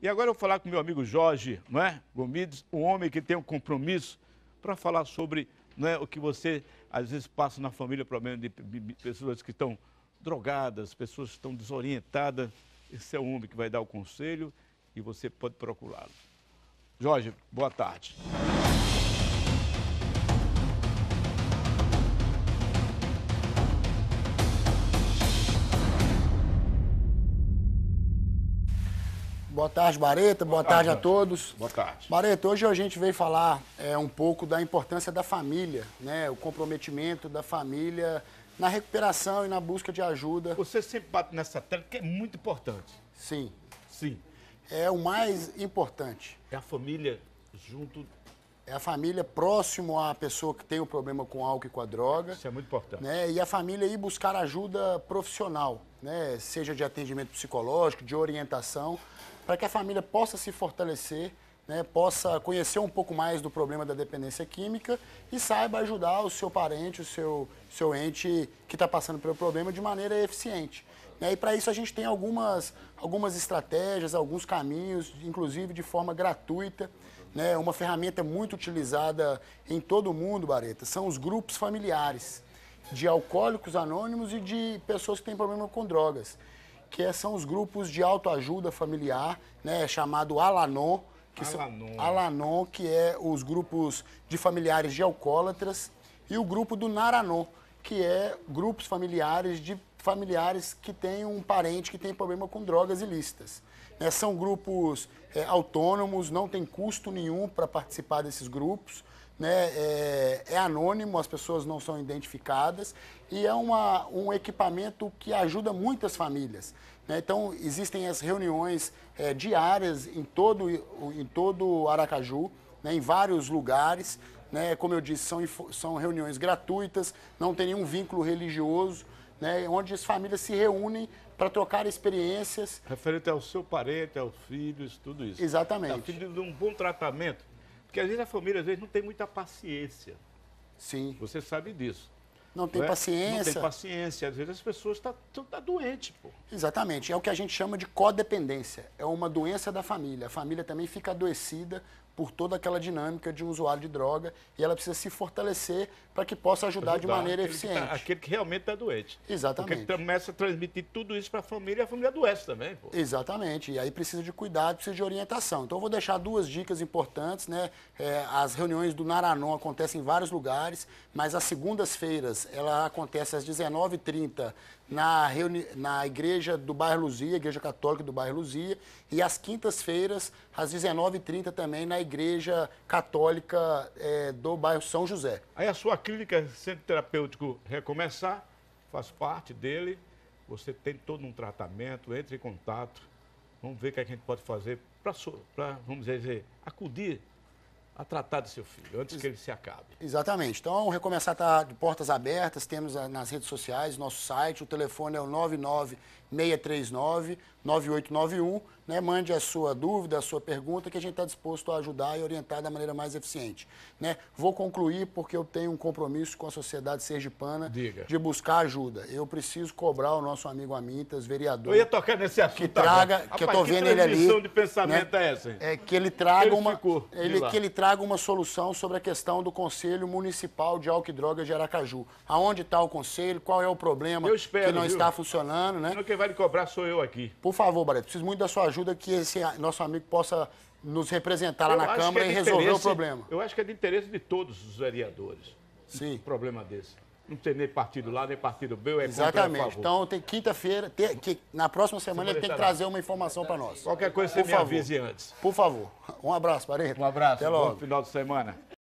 E agora eu vou falar com meu amigo Jorge não é? Gomides, um homem que tem um compromisso para falar sobre não é, o que você às vezes passa na família, problema de pessoas que estão drogadas, pessoas que estão desorientadas. Esse é o homem que vai dar o conselho e você pode procurá-lo. Jorge, boa tarde. Boa tarde, Bareta. Boa, Boa tarde, tarde, a todos. Boa tarde. Bareta, hoje a gente veio falar é, um pouco da importância da família, né? O comprometimento da família na recuperação e na busca de ajuda. Você sempre bate nessa tela que é muito importante. Sim. Sim. É o mais importante. É a família junto é a família próximo à pessoa que tem o problema com álcool e com a droga. Isso é muito importante. Né? E a família ir buscar ajuda profissional, né? seja de atendimento psicológico, de orientação, para que a família possa se fortalecer, né? possa conhecer um pouco mais do problema da dependência química e saiba ajudar o seu parente, o seu, seu ente que está passando pelo problema de maneira eficiente. Né? E para isso a gente tem algumas, algumas estratégias, alguns caminhos, inclusive de forma gratuita né, uma ferramenta muito utilizada em todo o mundo, Bareta, são os grupos familiares de alcoólicos anônimos e de pessoas que têm problema com drogas, que é, são os grupos de autoajuda familiar, né, chamado Alanon, que Alanon. São, Alanon, que é os grupos de familiares de alcoólatras, e o grupo do Naranon, que é grupos familiares de familiares que têm um parente que tem problema com drogas ilícitas. É, são grupos é, autônomos, não tem custo nenhum para participar desses grupos. Né? É, é, anônimo, as pessoas não são identificadas e é uma, um equipamento que ajuda muitas famílias. Né? Então, existem as reuniões é, diárias em todo, em todo Aracaju, né? em vários lugares. Né? Como eu disse, são, são reuniões gratuitas, não tem nenhum vínculo religioso né, onde as famílias se reúnem para trocar experiências. Referente ao seu parente, aos filhos, tudo isso. Exatamente. Ao filho de um bom tratamento, porque às vezes a família às vezes não tem muita paciência. Sim. Você sabe disso. Não tem é? paciência. Não tem paciência. Às vezes as pessoas estão tá, tá doentes, pô. Exatamente. É o que a gente chama de codependência. É uma doença da família. A família também fica adoecida por toda aquela dinâmica de um usuário de droga e ela precisa se fortalecer para que possa ajudar, ajudar, de maneira aquele eficiente. Que tá, aquele que realmente está doente. Exatamente. Porque começa a transmitir tudo isso para a família e a família adoece também. Pô. Exatamente. E aí precisa de cuidado, precisa de orientação. Então eu vou deixar duas dicas importantes. Né? É, as reuniões do Naranon acontecem em vários lugares, mas as segundas-feiras ela acontece às 19h30 na, reuni na igreja do bairro Luzia, igreja católica do bairro Luzia, e às quintas-feiras, às 19h30 também, na igreja católica é, do bairro São José. Aí a sua clínica Centro Terapêutico Recomeçar, faz parte dele, você tem todo um tratamento, entre em contato, vamos ver o que a gente pode fazer para, vamos dizer, acudir a tratar do seu filho, antes que ele se acabe. Exatamente. Então, Recomeçar está de portas abertas, temos nas redes sociais, nosso site, o telefone é o 99639-9891 né, mande a sua dúvida, a sua pergunta, que a gente está disposto a ajudar e orientar da maneira mais eficiente. Né? Vou concluir porque eu tenho um compromisso com a sociedade sergipana Diga. de buscar ajuda. Eu preciso cobrar o nosso amigo Amintas, vereador. Eu ia tocar nesse assunto. Que traga, que eu estou vendo ele ali. de né? pensamento né, é essa? É que ele traga ele uma, ele, que ele traga uma solução sobre a questão do Conselho Municipal de Álcool e Drogas de Aracaju. Aonde está o conselho? Qual é o problema espero, que não viu? está funcionando, né? Quem vai lhe cobrar sou eu aqui. Por favor, Barreto, preciso muito da sua ajuda ajuda que esse nosso amigo possa nos representar eu na Câmara é e resolver o problema. Eu acho que é de interesse de todos os vereadores. Sim. Um problema desse. Não tem nem partido lá, nem partido B, é Exatamente. Contra, então tem quinta-feira, que, na próxima semana ele tem que trazer uma informação para nós. Qualquer coisa você Por me favor. avise antes. Por favor. Um abraço, Parede. Um abraço. Até logo. Bom final de semana.